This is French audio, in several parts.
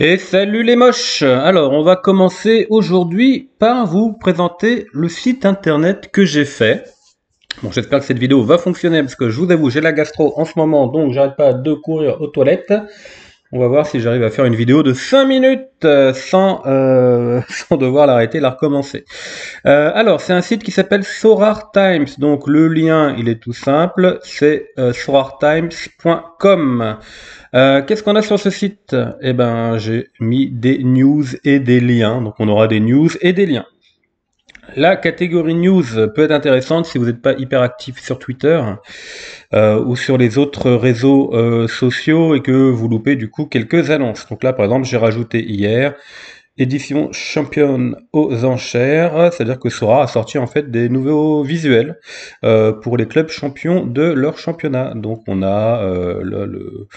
Et salut les moches Alors, on va commencer aujourd'hui par vous présenter le site internet que j'ai fait. Bon, j'espère que cette vidéo va fonctionner parce que je vous avoue, j'ai la gastro en ce moment, donc j'arrête pas de courir aux toilettes. On va voir si j'arrive à faire une vidéo de 5 minutes euh, sans, euh, sans devoir l'arrêter, la recommencer. Euh, alors, c'est un site qui s'appelle Sorar Times. Donc, le lien, il est tout simple. C'est euh, sorartimes.com. Qu'est-ce qu'on a sur ce site Eh ben, j'ai mis des news et des liens. Donc, on aura des news et des liens. La catégorie news peut être intéressante si vous n'êtes pas hyper actif sur Twitter euh, ou sur les autres réseaux euh, sociaux et que vous loupez du coup quelques annonces. Donc là, par exemple, j'ai rajouté hier édition championne aux enchères, c'est-à-dire que Sora a sorti en fait des nouveaux visuels euh, pour les clubs champions de leur championnat. Donc on a le, le,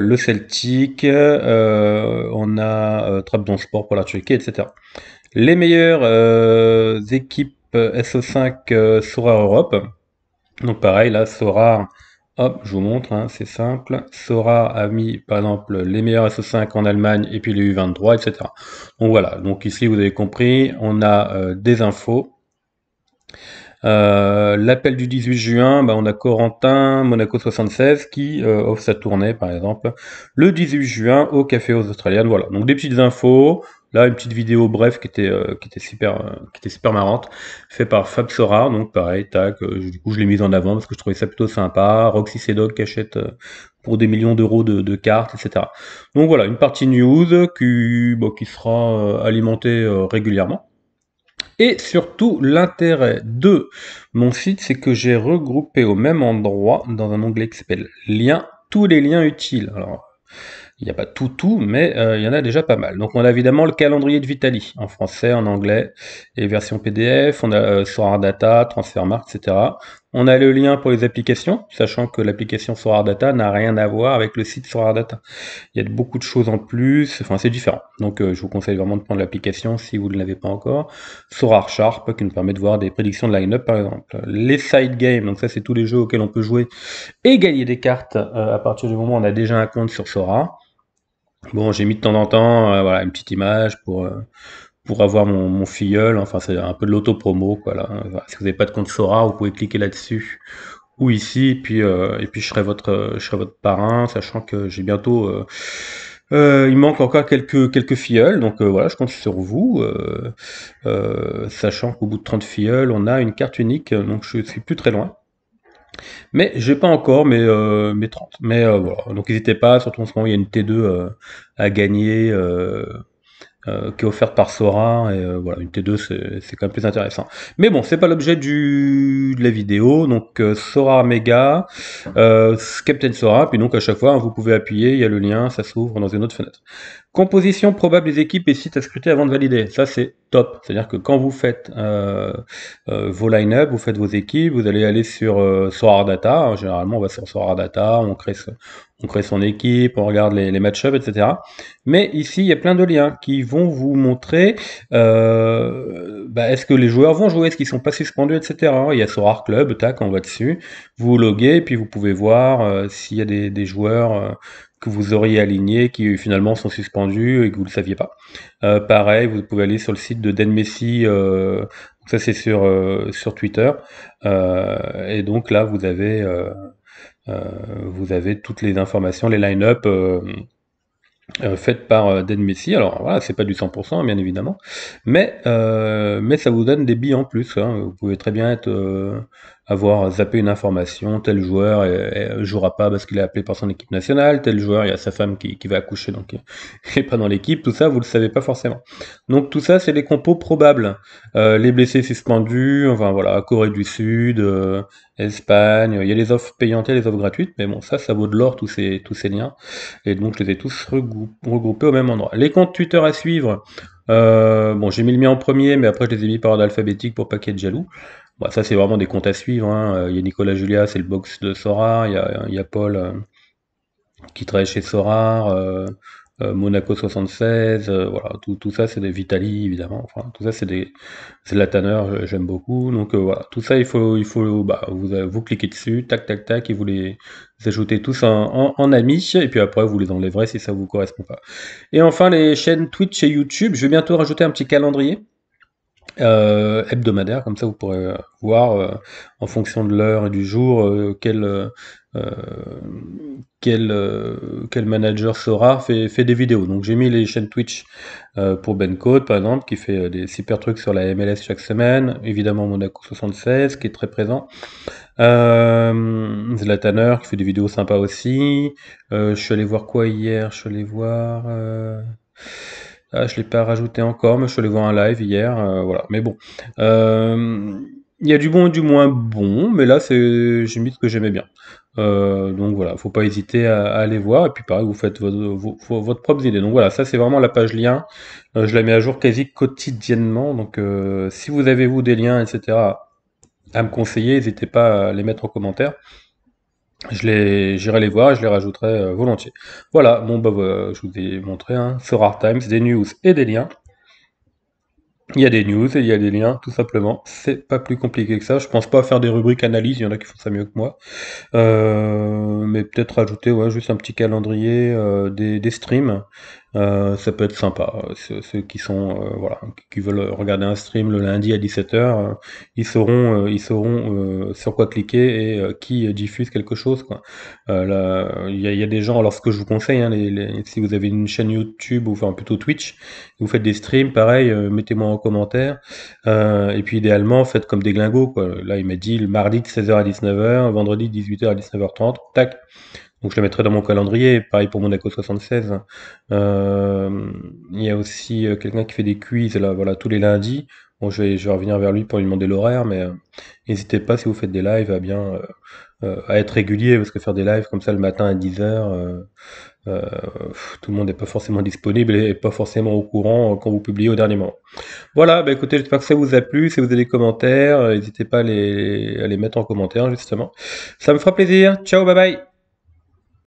le, Celtic, on a Sport pour la Turquie, etc les meilleures euh, équipes euh, SO5 euh, Sora Europe. Donc pareil, là, Sora, hop, je vous montre, hein, c'est simple. Sora a mis, par exemple, les meilleurs SO5 en Allemagne et puis les U23, etc. Donc voilà, donc ici, vous avez compris, on a des infos. L'appel du 18 juin, bah, on a Corentin, Monaco 76 qui offre sa tournée par exemple le 18 juin au Café aux Australiens. Voilà, donc des petites infos, Là, une petite vidéo bref qui était, euh, qui était, super, euh, qui était super marrante, fait par Fab Sora Donc, pareil, tac, euh, du coup, je l'ai mise en avant parce que je trouvais ça plutôt sympa. Roxy Sedog qui achète pour des millions d'euros de, cartes, etc. Donc, voilà, une partie news qui, bah, qui sera alimentée régulièrement. Et surtout, l'intérêt de mon site, c'est que j'ai regroupé au même endroit, dans un onglet qui s'appelle Liens, tous les liens utiles. Alors, il n'y a pas tout tout, mais euh, il y en a déjà pas mal. Donc on a évidemment le calendrier de Vitali en français, en anglais et version PDF. On a euh, Sorar Data, etc. On a le lien pour les applications, sachant que l'application Sora Data n'a rien à voir avec le site Sora Data. Il y a beaucoup de choses en plus, enfin c'est différent. Donc euh, je vous conseille vraiment de prendre l'application si vous ne l'avez pas encore. Sora Sharp qui nous permet de voir des prédictions de line-up par exemple. Les side games, donc ça c'est tous les jeux auxquels on peut jouer et gagner des cartes euh, à partir du moment où on a déjà un compte sur Sora, Bon, j'ai mis de temps en temps euh, voilà, une petite image pour, pour avoir mon, mon filleul. Enfin, c'est un peu de l'auto-promo. Quoi, Si vous n'avez pas de compte Sora, vous pouvez cliquer là-dessus ou ici. Et puis, euh, et puis je, serai votre, euh, je serai votre parrain, sachant que j'ai bientôt. Euh, il manque encore quelques, quelques filleuls, donc voilà, je compte sur vous. sachant qu'au bout de 30 filleuls, on a une carte unique, donc je suis plus très loin. Mais j'ai pas encore mes, mes 30. Mais voilà. Donc n'hésitez pas, surtout en ce moment, il y a une T2 à gagner. Euh, qui est offerte par Sora. Et euh, voilà, une T2, c'est quand même plus intéressant. Mais bon, c'est pas l'objet de la vidéo. Donc euh, Sora Mega, Captain Sora, puis donc à chaque fois, vous pouvez appuyer, il y a le lien, ça s'ouvre dans une autre fenêtre. Composition probable des équipes et sites à scruter avant de valider. Ça, c'est top. C'est-à-dire que quand vous faites euh, euh, vos line-up, vous faites vos équipes, vous allez aller sur euh, Data. Hein, généralement, on va sur Sorar Data, on crée, on crée son équipe, on regarde les, match-ups, etc. Mais ici, il y a plein de liens qui vont vous montrer euh, bah, est-ce que les joueurs vont jouer, est-ce qu'ils sont pas suspendus, etc. Hein, il y a Sorar Club, tac, on va dessus. Vous loguez, puis vous pouvez voir s'il y a des, des joueurs vous auriez aligné, qui finalement sont suspendus et que vous ne le saviez pas. Euh, pareil, vous pouvez aller sur le site de Dan Messi, euh, ça c'est sur, euh, sur Twitter. et donc là, vous avez, vous avez toutes les informations, les line-up. faites par Dan Messi, alors voilà, c'est pas du 100% bien évidemment, mais, mais ça vous donne des billes en plus. Hein. Vous pouvez très bien être avoir zappé une information, tel joueur ne euh, euh, jouera pas parce qu'il est appelé par son équipe nationale, tel joueur, il y a sa femme qui, va accoucher, donc il euh, n'est pas dans l'équipe, tout ça, vous ne le savez pas forcément. Donc tout ça, c'est les compos probables. les blessés suspendus, enfin voilà, Corée du Sud, Espagne, il y a les offres payantes et les offres gratuites, mais bon, ça, ça vaut de l'or, tous ces, tous ces liens. Et donc, je les ai tous regroupés au même endroit. Les comptes Twitter à suivre, euh, bon, j'ai mis le mien en premier, mais après je les ai mis par ordre alphabétique pour pas qu'il de jaloux. Bon, bah, ça, c'est vraiment des comptes à suivre. Hein. Euh, il y a Nicolas Julia, c'est le box de Sora. Il y a, Paul euh, qui travaille chez Sora. Euh, Monaco 76, euh, voilà, tout, tout ça c'est des Vitali évidemment, enfin tout ça c'est des Zlataner, euh, j'aime beaucoup, donc voilà, tout ça il faut, il faut bah, vous, vous cliquez dessus, tac tac tac, et vous les ajoutez tous en, en, et puis après vous les enlèverez si ça vous correspond pas. Et enfin les chaînes Twitch et YouTube, je vais bientôt rajouter un petit calendrier, euh, hebdomadaire, comme ça vous pourrez euh, voir euh, en fonction de l'heure et du jour quel, quel, quel, manager sera, fait, fait des vidéos. Donc j'ai mis les chaînes Twitch pour Ben Code par exemple, qui fait des super trucs sur la MLS chaque semaine, évidemment Monaco 76 qui est très présent. Euh, Zlataner qui fait des vidéos sympas aussi. je suis allé voir quoi hier Je suis allé voir. Je ah, je l'ai pas rajouté encore, mais je suis allé voir un live hier, euh, voilà. Mais bon, euh, il y a du bon et du moins bon, mais là c'est j'ai mis ce que j'aimais bien. Euh, donc voilà, faut pas hésiter à, aller voir. Et puis pareil, vous faites votre, propre idée. Donc voilà, ça c'est vraiment la page lien. je la mets à jour quasi quotidiennement. Donc si vous avez vous des liens, etc., à me conseiller, n'hésitez pas à les mettre en commentaire je les, j'irai les voir et je les rajouterai euh, volontiers. Voilà, bon, bah, je vous ai montré, hein, rare Times, des news et des liens. Il y a des news et il y a des liens, tout simplement. C'est pas plus compliqué que ça. Je pense pas faire des rubriques analyse, il y en a qui font ça mieux que moi. Euh, mais peut-être rajouter ouais, juste un petit calendrier euh, des, des, streams euh, ça peut être sympa. Ceux, qui sont euh, voilà, qui veulent regarder un stream le lundi à 17h, euh, ils sauront, ils sauront sur quoi cliquer et qui diffuse quelque chose. Il y, a des gens, alors ce que je vous conseille, hein, si vous avez une chaîne YouTube ou enfin plutôt Twitch, vous faites des streams, pareil, mettez-moi en commentaire. et puis idéalement, faites comme des glingos. Quoi. Là, il m'a dit le mardi de 16h à 19h, vendredi de 18h à 19h30, tac. Donc je le mettrai dans mon calendrier. Pareil pour Monaco 76. Euh, il y a aussi euh, quelqu'un qui fait des quiz là, voilà, tous les lundis. Bon, je vais, revenir vers lui pour lui demander l'horaire, mais euh, n'hésitez pas si vous faites des lives à bien à être régulier, parce que faire des lives comme ça le matin à 10h, tout le monde n'est pas forcément disponible et pas forcément au courant quand vous publiez au dernier moment. Voilà, bah écoutez, j'espère que ça vous a plu. Si vous avez des commentaires, n'hésitez pas à les, à les mettre en commentaire, justement. Ça me fera plaisir. Ciao, bye bye